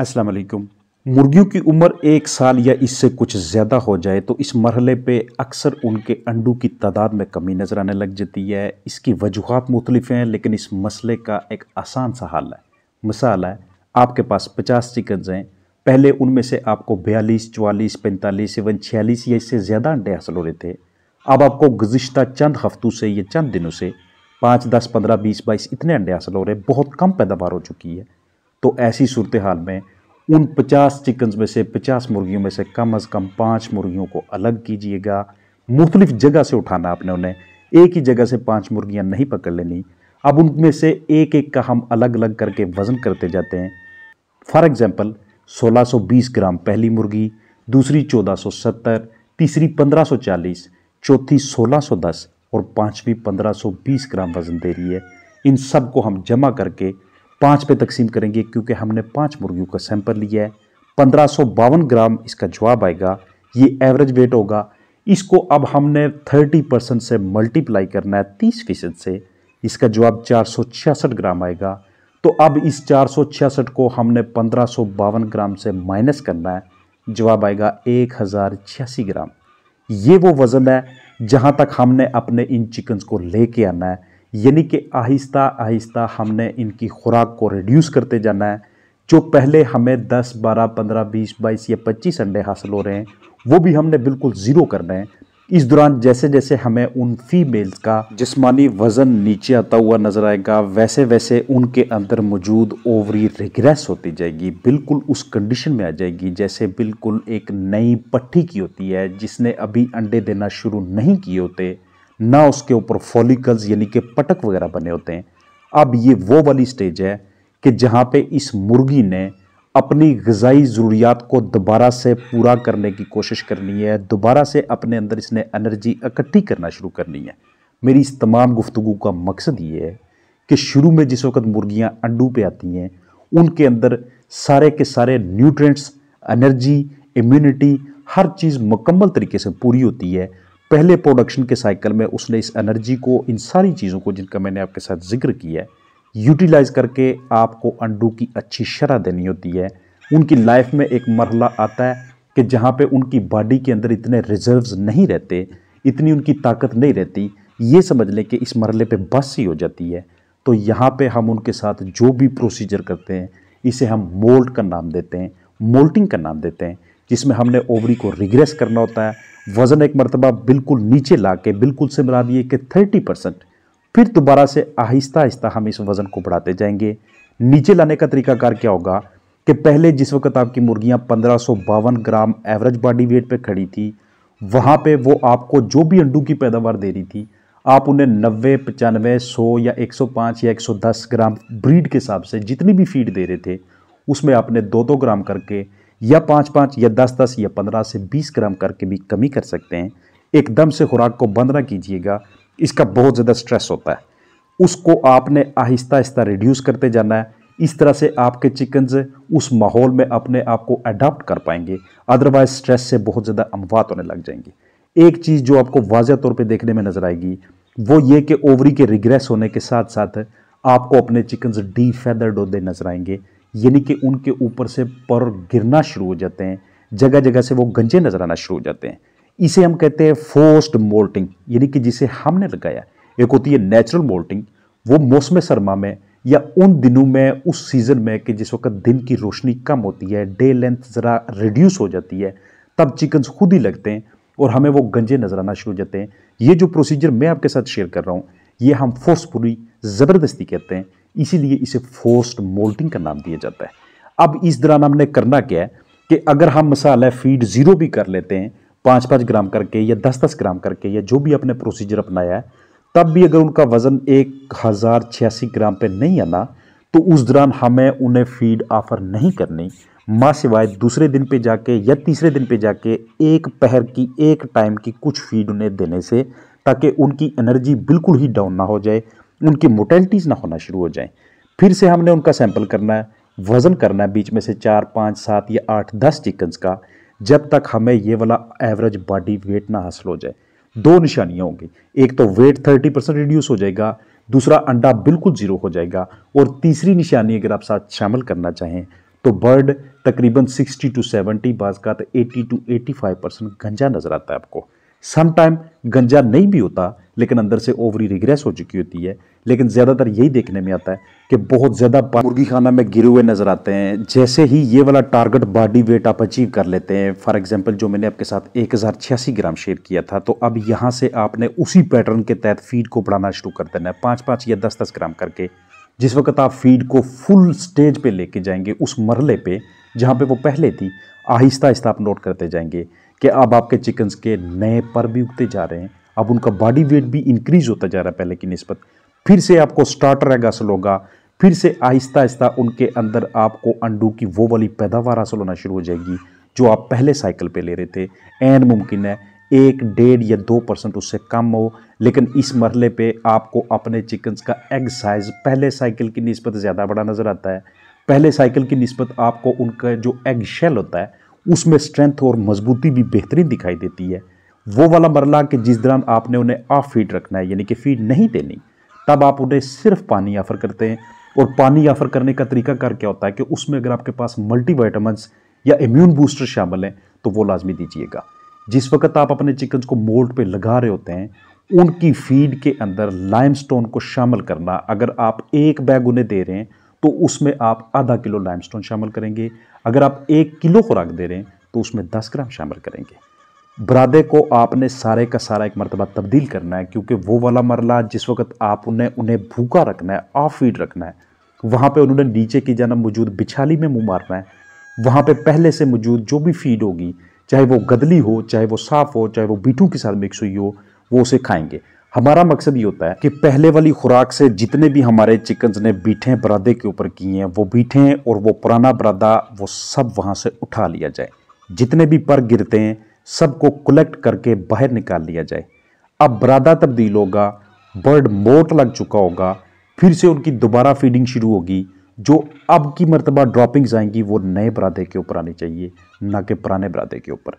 अस्सलाम वालेकुम मुर्गियों की उम्र एक साल या इससे कुछ ज़्यादा हो जाए तो इस मरहले पे अक्सर उनके अंडों की तादाद में कमी नज़र आने लग जाती है इसकी वजूहत मुख्तलिफ हैं लेकिन इस मसले का एक आसान सा हल है मिसाल है आपके पास पचास चिकन्स हैं पहले उनमें से आपको बयालीस चवालीस पैंतालीस एवन छियालीस या इससे ज़्यादा अंडे हासिल हो रहे थे अब आपको गुज्त चंद हफ्तों से या चंद दिनों से पाँच दस पंद्रह बीस बाईस इतने अंडे हासिल हो रहे हैं बहुत कम पैदावार हो चुकी है तो ऐसी सूरत हाल में उन 50 चिकन्स में से 50 मुर्गियों में से कम अज़ कम पाँच मुर्गियों को अलग कीजिएगा मुख्तलिफ जगह से उठाना आपने उन्हें एक ही जगह से पाँच मुर्गियाँ नहीं पकड़ लेनी अब उनमें से एक एक का हम अलग अलग करके वज़न करते जाते हैं फॉर एग्ज़ाम्पल 1620 ग्राम पहली मुर्गी दूसरी 1470, तीसरी 1540, चौथी 1610 और पांचवी 1520 ग्राम वज़न दे रही है इन सब को हम जमा करके पाँच पे तकसीम करेंगे क्योंकि हमने पाँच मुर्गियों का सैंपल लिया है पंद्रह ग्राम इसका जवाब आएगा ये एवरेज वेट होगा इसको अब हमने 30 परसेंट से मल्टीप्लाई करना है 30 फीसद से इसका जवाब चार ग्राम आएगा तो अब इस चार को हमने पंद्रह ग्राम से माइनस करना है जवाब आएगा एक ग्राम ये वो वज़न है जहाँ तक हमने अपने इन चिकन्स को लेके आना है यानी कि आहिस्ता आहिस्ता हमने इनकी खुराक को रिड्यूस करते जाना है जो पहले हमें 10, 12, 15, 20, 22 या 25 अंडे हासिल हो रहे हैं वो भी हमने बिल्कुल ज़ीरो करना है इस दौरान जैसे जैसे हमें उन फीमेल्स का जिस्मानी वज़न नीचे आता हुआ नज़र आएगा वैसे वैसे उनके अंदर मौजूद ओवरी रिग्रेस होती जाएगी बिल्कुल उस कंडीशन में आ जाएगी जैसे बिल्कुल एक नई पट्टी की होती है जिसने अभी अंडे देना शुरू नहीं किए होते ना उसके ऊपर फॉलिकल्स यानी कि पटक वगैरह बने होते हैं अब ये वो वाली स्टेज है कि जहाँ पे इस मुर्गी ने अपनी गज़ाई ज़रूरियात को दोबारा से पूरा करने की कोशिश करनी है दोबारा से अपने अंदर इसने एनर्जी इकट्ठी करना शुरू करनी है मेरी इस तमाम गुफ्तु का मकसद ये है कि शुरू में जिस वक्त मुर्गियाँ अंडू पर आती हैं उनके अंदर सारे के सारे न्यूट्रेंट्स एनर्जी इम्यूनिटी हर चीज़ मुकम्मल तरीके से पूरी होती है पहले प्रोडक्शन के साइकिल में उसने इस एनर्जी को इन सारी चीज़ों को जिनका मैंने आपके साथ जिक्र किया है यूटिलाइज करके आपको अंडू की अच्छी शरह देनी होती है उनकी लाइफ में एक मरहला आता है कि जहाँ पे उनकी बॉडी के अंदर इतने रिजर्व्स नहीं रहते इतनी उनकी ताकत नहीं रहती ये समझ लें कि इस मरहले पे बस ही हो जाती है तो यहाँ पे हम उनके साथ जो भी प्रोसीजर करते हैं इसे हम मोल्ट का नाम देते हैं मोल्टिंग का नाम देते हैं जिसमें हमने ओवरी को रिग्रेस करना होता है वज़न एक मरतबा बिल्कुल नीचे ला के बिल्कुल से मिला दिए कि थर्टी परसेंट फिर दोबारा से आहिस्ता आहिस्ता हम इस वज़न को बढ़ाते जाएंगे नीचे लाने का तरीकाकार क्या होगा कि पहले जिस वक्त आपकी मुर्गियाँ पंद्रह ग्राम एवरेज बॉडी वेट पर खड़ी थी वहाँ पर वो आपको जो भी अंडू की पैदावार दे रही थी आप उन्हें नब्बे पचानवे सौ या 105 या 110 ग्राम ब्रीड के हिसाब से जितनी भी फीड दे रहे थे उसमें आपने दो दो ग्राम करके या पाँच पाँच या दस दस या पंद्रह से बीस ग्राम करके भी कमी कर सकते हैं एकदम से खुराक को बंद ना कीजिएगा इसका बहुत ज़्यादा स्ट्रेस होता है उसको आपने आहिस्ता आहिस्ता रिड्यूस करते जाना है इस तरह से आपके चिकन्स उस माहौल में अपने आप को अडाप्ट कर पाएंगे अदरवाइज स्ट्रेस से बहुत ज़्यादा अमवात होने लग जाएंगे एक चीज़ जो आपको वाजह तौर पर देखने में नज़र आएगी वो ये कि ओवरी के रिग्रेस होने के साथ साथ आपको अपने चिकन्स डीफेदर्ड होते नज़र आएंगे यानी कि उनके ऊपर से पर गिरना शुरू हो जाते हैं जगह जगह से वो गंजे नजर आना शुरू हो जाते हैं इसे हम कहते हैं फोर्स्ड मोल्टिंग यानी कि जिसे हमने लगाया एक होती है नेचुरल मोल्टिंग वो मौसम सरमा में या उन दिनों में उस सीज़न में कि जिस वक्त दिन की रोशनी कम होती है डे लेंथ ज़रा रिड्यूस हो जाती है तब चिकन्स खुद ही लगते हैं और हमें वो गंजे नजर आना शुरू हो जाते हैं ये जो प्रोसीजर मैं आपके साथ शेयर कर रहा हूँ ये हम फोर्सफुली ज़बरदस्ती कहते हैं इसीलिए इसे फोर्स्ड मोल्टिंग का नाम दिया जाता है अब इस दौरान हमने करना क्या है कि अगर हम मसाला फीड ज़ीरो भी कर लेते हैं पाँच पाँच ग्राम करके या दस दस ग्राम करके या जो भी अपने प्रोसीजर अपनाया है तब भी अगर उनका वज़न एक हज़ार छियासी ग्राम पे नहीं आना तो उस दौरान हमें उन्हें फीड ऑफ़र नहीं करनी माँ सिवाय दूसरे दिन पे जाके या तीसरे दिन पे जाके एक पहर की एक टाइम की कुछ फीड उन्हें देने से ताकि उनकी एनर्जी बिल्कुल ही डाउन ना हो जाए उनकी मोटेलिटीज़ ना होना शुरू हो जाएँ फिर से हमने उनका सैंपल करना है वज़न करना है बीच में से चार पाँच सात या आठ दस चिकन्स का जब तक हमें ये वाला एवरेज बॉडी वेट ना हासिल हो जाए दो निशानियाँ होंगी एक तो वेट थर्टी परसेंट रिड्यूस हो जाएगा दूसरा अंडा बिल्कुल ज़ीरो हो जाएगा और तीसरी निशानी अगर आप साथ शामिल करना चाहें तो बर्ड तकरीबन 60 टू 70 बाज का तो 80 टू 85 परसेंट गंजा नज़र आता है आपको समटाइम गंजा नहीं भी होता लेकिन अंदर से ओवरी रिग्रेस हो चुकी होती है लेकिन ज़्यादातर यही देखने में आता है कि बहुत ज़्यादा मुर्गी खाना में गिरे हुए नज़र आते हैं जैसे ही ये वाला टारगेट बॉडी वेट आप अचीव कर लेते हैं फॉर एग्जांपल जो मैंने आपके साथ एक ग्राम शेयर किया था तो अब यहाँ से आपने उसी पैटर्न के तहत फीड को बढ़ाना शुरू कर देना है पाँच पाँच या दस दस ग्राम करके जिस वक्त आप फीड को फुल स्टेज पर लेके जाएंगे उस मरले पर जहाँ पर वो पहले थी आहिस्ता आहिस्ता आप नोट करते जाएंगे कि अब आपके चिकन्स के नए पर भी उगते जा रहे हैं अब उनका बॉडी वेट भी इंक्रीज होता जा रहा है पहले की नस्बत फिर से आपको स्टार्टर एग हासिल होगा फिर से आहिस्ता आहिस्ता उनके अंदर आपको अंडू की वो वाली पैदावार हासिल होना शुरू हो जाएगी जो आप पहले साइकिल पे ले रहे थे एन मुमकिन है एक डेढ़ या दो परसेंट उससे कम हो लेकिन इस मरले पे आपको अपने चिकन्स का एग साइज़ पहले साइकिल की नस्बत ज़्यादा बड़ा नज़र आता है पहले साइकिल की नस्बत आपको उनका जो एग शेल होता है उसमें स्ट्रेंथ और मजबूती भी बेहतरीन दिखाई देती है वो वाला मरला कि जिस दौरान आपने उन्हें ऑफ फीड रखना है यानी कि फीड नहीं देनी तब आप उन्हें सिर्फ पानी ऑफर करते हैं और पानी ऑफर करने का तरीका कार क्या होता है कि उसमें अगर आपके पास मल्टीवाइटामस या इम्यून बूस्टर शामिल हैं तो वो लाजमी दीजिएगा जिस वक्त आप अपने चिकन को मोल्ड पे लगा रहे होते हैं उनकी फीड के अंदर लाइमस्टोन को शामिल करना अगर आप एक बैग उन्हें दे रहे हैं तो उसमें आप आधा किलो लाइमस्टोन शामिल करेंगे अगर आप एक किलो खुराक दे रहे हैं तो उसमें दस ग्राम शामिल करेंगे बरादे को आपने सारे का सारा एक मरतबा तब्दील करना है क्योंकि वो वाला मरला जिस वक्त आप उन्हें उन्हें भूखा रखना है ऑफ फीड रखना है वहाँ पे उन्होंने नीचे की जाना मौजूद बिछाली में मुँह मारना है वहाँ पे पहले से मौजूद जो भी फीड होगी चाहे वो गदली हो चाहे वो साफ़ हो चाहे वो बीटू के साथ मिक्स हुई हो वो उसे खाएंगे हमारा मकसद ये होता है कि पहले वाली खुराक से जितने भी हमारे चिकन्स ने बीठें बरादे के ऊपर किए हैं वो बीठें और वो पुराना बरादा वो सब वहाँ से उठा लिया जाए जितने भी पर गिरते हैं सबको कलेक्ट करके बाहर निकाल लिया जाए अब बरादा तब्दील होगा बर्ड मोट लग चुका होगा फिर से उनकी दोबारा फीडिंग शुरू होगी जो अब की मरतबा ड्रॉपिंग्स आएंगी वो नए बरादे के ऊपर आनी चाहिए ना कि पुराने बरादे के ऊपर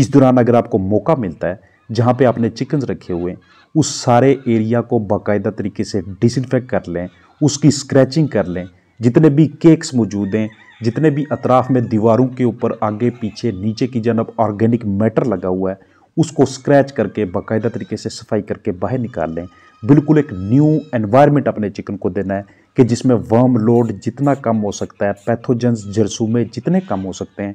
इस दौरान अगर आपको मौका मिलता है जहाँ पे आपने चिकन्स रखे हुए उस सारे एरिया को बाकायदा तरीके से डिसइनफेक्ट कर लें उसकी स्क्रैचिंग कर लें जितने भी केक्स मौजूद हैं जितने भी अतराफ में दीवारों के ऊपर आगे पीछे नीचे की जनब ऑर्गेनिक मैटर लगा हुआ है उसको स्क्रैच करके बाकायदा तरीके से सफाई करके बाहर निकाल लें बिल्कुल एक न्यू एनवायरनमेंट अपने चिकन को देना है कि जिसमें वर्म लोड जितना कम हो सकता है पैथोजेंस जरसूमे जितने कम हो सकते हैं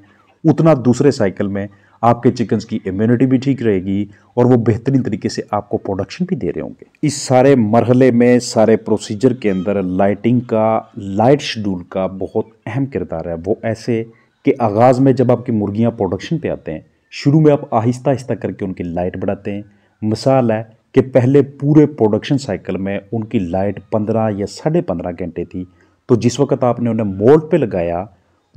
उतना दूसरे साइकिल में आपके चिकन्स की इम्यूनिटी भी ठीक रहेगी और वो बेहतरीन तरीके से आपको प्रोडक्शन भी दे रहे होंगे इस सारे मरहले में सारे प्रोसीजर के अंदर लाइटिंग का लाइट शेड्यूल का बहुत अहम किरदार है वो ऐसे कि आगाज़ में जब आपकी मुर्गियाँ प्रोडक्शन पर आते हैं शुरू में आप आहिस्ता आहिस्ता करके उनकी लाइट बढ़ाते हैं मिसाल है कि पहले पूरे प्रोडक्शन साइकिल में उनकी लाइट पंद्रह या साढ़े पंद्रह घंटे थी तो जिस वक्त आपने उन्हें मोल्ड पे लगाया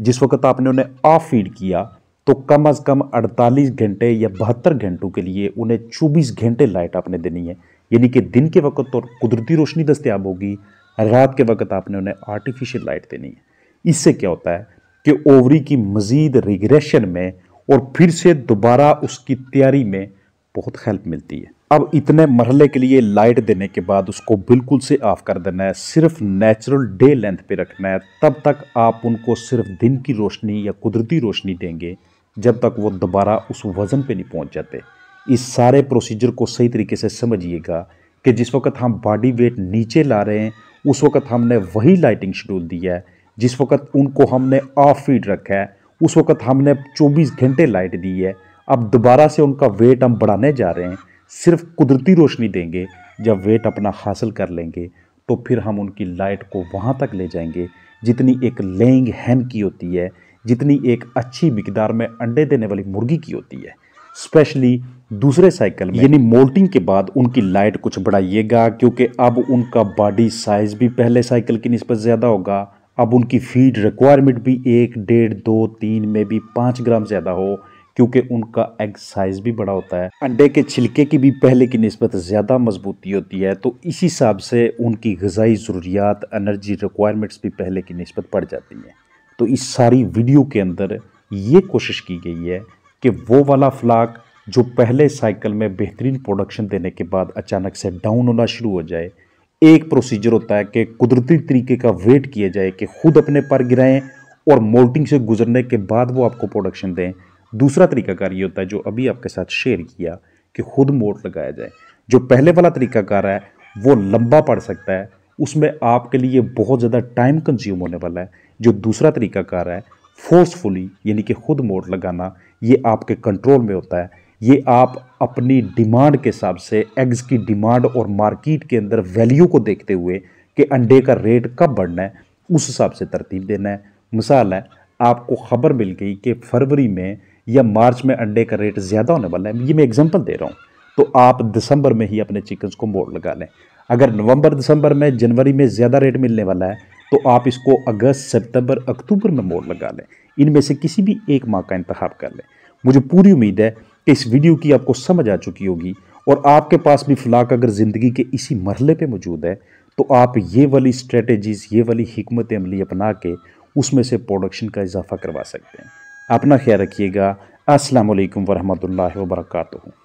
जिस वक्त आपने उन्हें ऑफ फीड किया तो कम अज़ कम 48 घंटे या बहत्तर घंटों के लिए उन्हें 24 घंटे लाइट आपने देनी है यानी कि दिन के वक्त और कुदरती रोशनी दस्तियाब होगी रात के वक्त आपने उन्हें आर्टिफिशियल लाइट देनी है इससे क्या होता है कि ओवरी की मज़ीद रिग्रेशन में और फिर से दोबारा उसकी तैयारी में बहुत हेल्प मिलती है अब इतने मरहले के लिए लाइट देने के बाद उसको बिल्कुल से ऑफ कर देना है सिर्फ नेचुरल डे लेंथ पे रखना है तब तक आप उनको सिर्फ दिन की रोशनी या कुदरती रोशनी देंगे जब तक वो दोबारा उस वज़न पे नहीं पहुंच जाते इस सारे प्रोसीजर को सही तरीके से समझिएगा कि जिस वक्त हम बॉडी वेट नीचे ला रहे हैं उस वक्त हमने वही लाइटिंग शेड्यूल दिया है जिस वक्त उनको हमने ऑफ फीड रखा है उस वक्त हमने 24 घंटे लाइट दी है अब दोबारा से उनका वेट हम बढ़ाने जा रहे हैं सिर्फ कुदरती रोशनी देंगे जब वेट अपना हासिल कर लेंगे तो फिर हम उनकी लाइट को वहाँ तक ले जाएंगे जितनी एक लेइंग हैन की होती है जितनी एक अच्छी मकदार में अंडे देने वाली मुर्गी की होती है स्पेशली दूसरे साइकिल में यानी मोल्टिंग के बाद उनकी लाइट कुछ बढ़ाइएगा क्योंकि अब उनका बॉडी साइज भी पहले साइकिल की नस्बत ज़्यादा होगा अब उनकी फीड रिक्वायरमेंट भी एक डेढ़ दो तीन में भी पाँच ग्राम ज़्यादा हो क्योंकि उनका एग साइज भी बड़ा होता है अंडे के छिलके की भी पहले की नस्बत ज़्यादा मजबूती होती है तो इसी हिसाब से उनकी गज़ाई ज़रूरियात एनर्जी रिक्वायरमेंट्स भी पहले की नस्बत बढ़ जाती हैं तो इस सारी वीडियो के अंदर ये कोशिश की गई है कि वो वाला फ्लाक जो पहले साइकिल में बेहतरीन प्रोडक्शन देने के बाद अचानक से डाउन होना शुरू हो जाए एक प्रोसीजर होता है कि कुदरती तरीके का वेट किया जाए कि खुद अपने पर गिराएं और मोल्टिंग से गुजरने के बाद वो आपको प्रोडक्शन दें दूसरा तरीकाकार ये होता है जो अभी आपके साथ शेयर किया कि खुद मोट लगाया जाए जो पहले वाला तरीकाकार है वो लंबा पड़ सकता है उसमें आपके लिए बहुत ज़्यादा टाइम कंज्यूम होने वाला है जो दूसरा तरीका कार है फोर्सफुली यानी कि खुद मोड़ लगाना ये आपके कंट्रोल में होता है ये आप अपनी डिमांड के हिसाब से एग्ज़ की डिमांड और मार्केट के अंदर वैल्यू को देखते हुए कि अंडे का रेट कब बढ़ना है उस हिसाब से तरतीब देना है मिसाल है आपको ख़बर मिल गई कि फरवरी में या मार्च में अंडे का रेट ज़्यादा होने वाला है ये मैं एग्जांपल दे रहा हूँ तो आप दिसंबर में ही अपने चिकन्स को मोड़ लगा लें अगर नवंबर दिसंबर में जनवरी में ज़्यादा रेट मिलने वाला है तो आप इसको अगस्त सितंबर अक्टूबर में मोड़ लगा लें इनमें से किसी भी एक माह का इंतब कर लें मुझे पूरी उम्मीद है कि इस वीडियो की आपको समझ आ चुकी होगी और आपके पास भी फिलहाल अगर ज़िंदगी के इसी मरले पर मौजूद है तो आप ये वाली स्ट्रेटजीज़ ये वाली हमत अमली अपना के उसमें से प्रोडक्शन का इजाफा करवा सकते हैं अपना ख्याल रखिएगा असलकम वरहमल वर्का